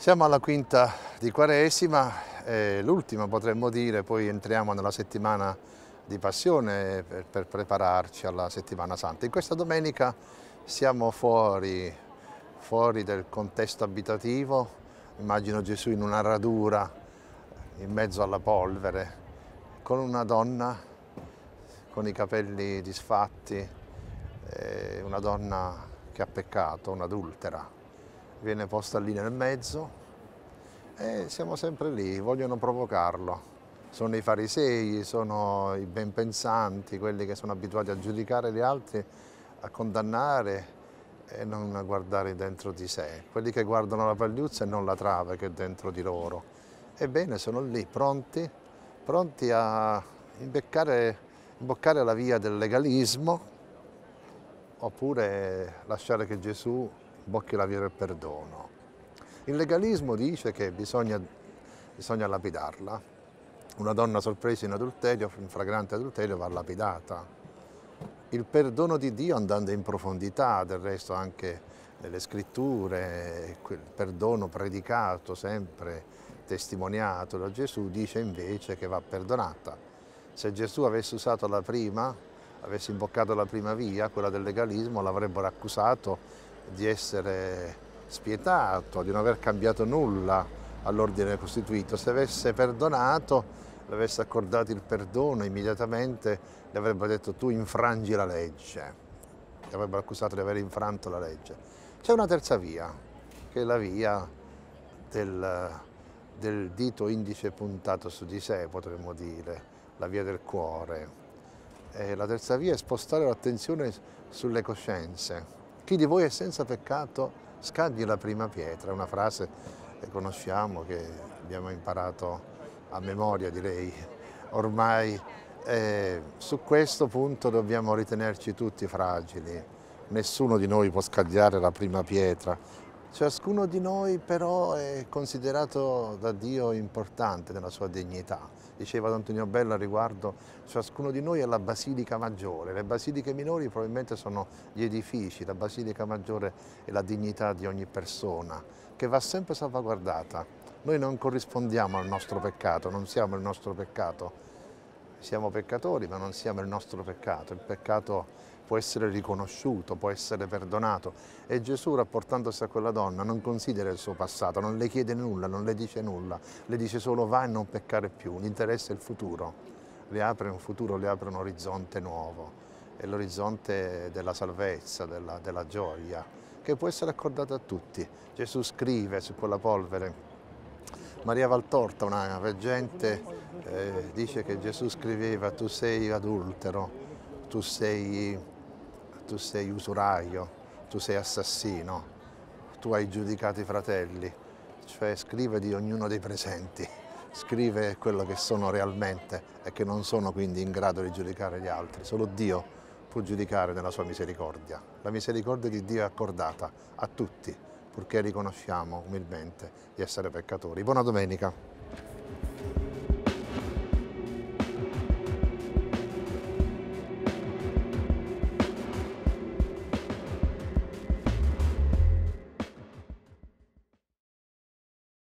Siamo alla quinta di Quaresima, l'ultima potremmo dire, poi entriamo nella settimana di Passione per, per, prepararci alla settimana santa. In questa domenica siamo fuori, fuori del contesto abitativo, immagino Gesù in una radura in mezzo alla polvere, con una donna con i capelli disfatti, una donna che ha peccato, un'adultera, viene posta lì nel mezzo e eh, siamo sempre lì, vogliono provocarlo. Sono i farisei, sono i ben pensanti, quelli che sono abituati a giudicare gli altri, a condannare e non a guardare dentro di sé. Quelli che guardano la pagliuzza e non la trave che è dentro di loro. Ebbene, sono lì, pronti, pronti a imbeccare, imboccare la via del legalismo oppure lasciare che Gesù bocchi la via del perdono. Il legalismo dice che bisogna, bisogna lapidarla. Una donna sorpresa in adulterio, in fragrante adulterio, va lapidata. Il perdono di Dio andando in profondità, del resto anche nelle scritture, il perdono predicato sempre, testimoniato da Gesù, dice invece che va perdonata. Se Gesù avesse usato la prima, avesse imboccato la prima via, quella del legalismo, l'avrebbero accusato di essere spietato, di non aver cambiato nulla all'ordine costituito, se avesse perdonato, le avesse accordato il perdono, immediatamente le avrebbe detto tu infrangi la legge, le avrebbe accusato di aver infranto la legge. C'è una terza via, che è la via del, del dito indice puntato su di sé, potremmo dire, la via del cuore. E la terza via è spostare l'attenzione sulle coscienze, chi di voi è senza peccato scagli la prima pietra, una frase che conosciamo, che abbiamo imparato a memoria direi ormai. Eh, su questo punto dobbiamo ritenerci tutti fragili, nessuno di noi può scagliare la prima pietra, Ciascuno di noi però è considerato da Dio importante nella sua dignità. Diceva Antonio Bello a riguardo, ciascuno di noi è la basilica maggiore, le basiliche minori probabilmente sono gli edifici, la basilica maggiore è la dignità di ogni persona, che va sempre salvaguardata. Noi non corrispondiamo al nostro peccato, non siamo il nostro peccato. Siamo peccatori, ma non siamo il nostro peccato. Il peccato può essere riconosciuto, può essere perdonato e Gesù rapportandosi a quella donna non considera il suo passato, non le chiede nulla, non le dice nulla, le dice solo va e non peccare più, l'interesse è il futuro, le apre un futuro, le apre un orizzonte nuovo, è l'orizzonte della salvezza, della, della gioia, che può essere accordata a tutti. Gesù scrive su quella polvere Maria Valtorta, una reggente, eh, dice che Gesù scriveva tu sei adultero, tu sei tu sei usuraio, tu sei assassino, tu hai giudicato i fratelli, cioè scrive di ognuno dei presenti, scrive quello che sono realmente e che non sono quindi in grado di giudicare gli altri, solo Dio può giudicare nella sua misericordia. La misericordia di Dio è accordata a tutti, purché riconosciamo umilmente di essere peccatori. Buona domenica!